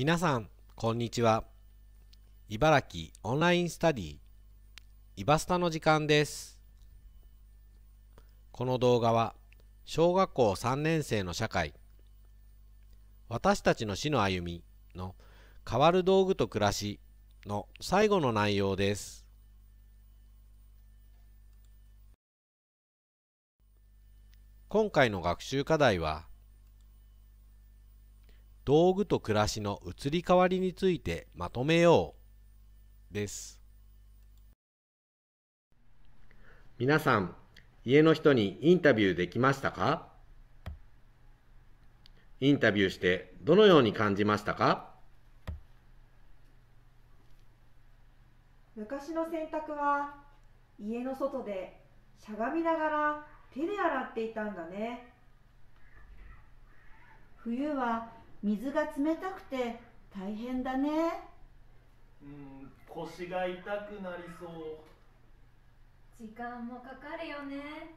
皆さんこんにちは茨城オンラインスタディイバスタの時間ですこの動画は小学校3年生の社会私たちの死の歩みの変わる道具と暮らしの最後の内容です今回の学習課題は道具と暮らしの移り変わりについてまとめようです皆さん家の人にインタビューできましたかインタビューしてどのように感じましたか昔の洗濯は家の外でしゃがみながら手で洗っていたんだね冬は水が冷たくて大変だねうん腰が痛くなりそう時間もかかるよね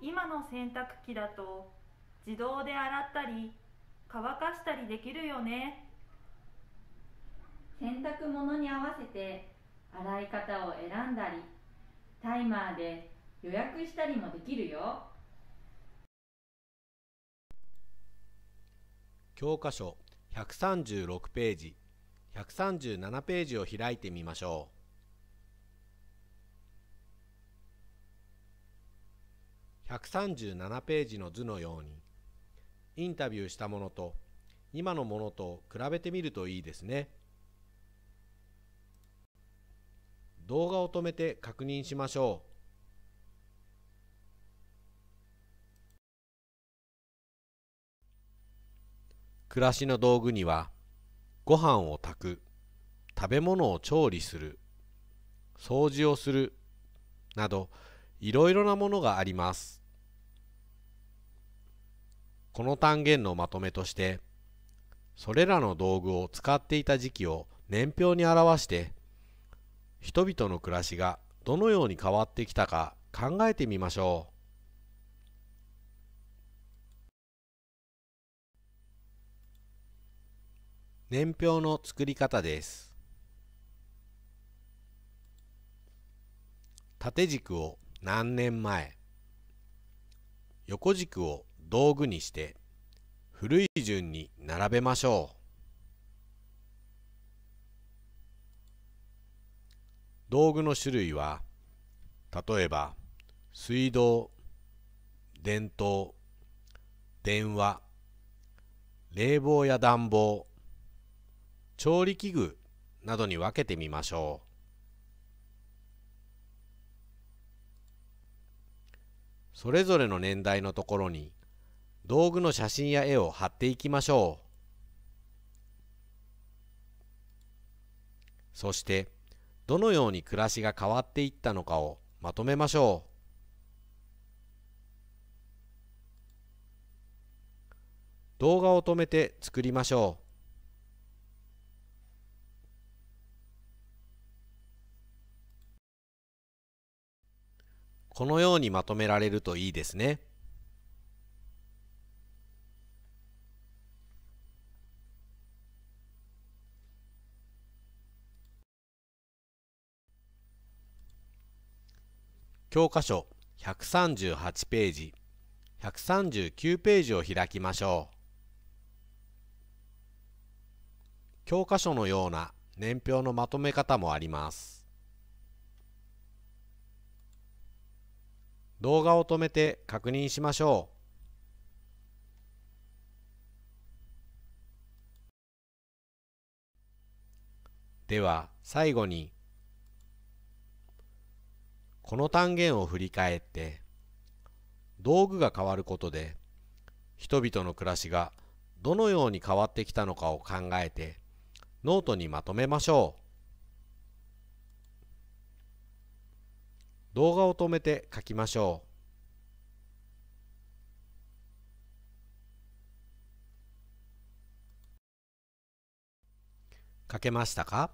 今の洗濯機だと自動で洗ったり乾かしたりできるよね洗濯物に合わせて洗い方を選んだりタイマーで予約したりもできるよ教科書136ページ137ページを開いてみましょう137ページの図のようにインタビューしたものと今のものと比べてみるといいですね動画を止めて確認しましょう暮らしの道具にはご飯を炊く食べ物を調理する掃除をするなどいろいろなものがありますこの単元のまとめとしてそれらの道具を使っていた時期を年表に表して人々の暮らしがどのように変わってきたか考えてみましょう。年表の作り方です縦軸を何年前横軸を道具にして古い順に並べましょう道具の種類は例えば水道電灯電話冷房や暖房調理器具などに分けてみましょうそれぞれの年代のところに道具の写真や絵を貼っていきましょうそしてどのように暮らしが変わっていったのかをまとめましょう動画を止めて作りましょうこのようにまとめられるといいですね。教科書138ページ139ページを開きましょう教科書のような年表のまとめ方もあります動画を止めて確認しましょう。では最後にこの単元を振り返って道具が変わることで人々の暮らしがどのように変わってきたのかを考えてノートにまとめましょう。動画を止めて書きましょう。書けましたか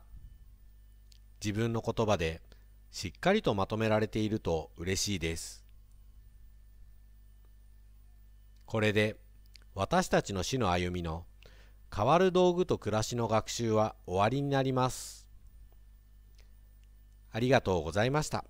自分の言葉でしっかりとまとめられていると嬉しいです。これで私たちの死の歩みの変わる道具と暮らしの学習は終わりになります。ありがとうございました。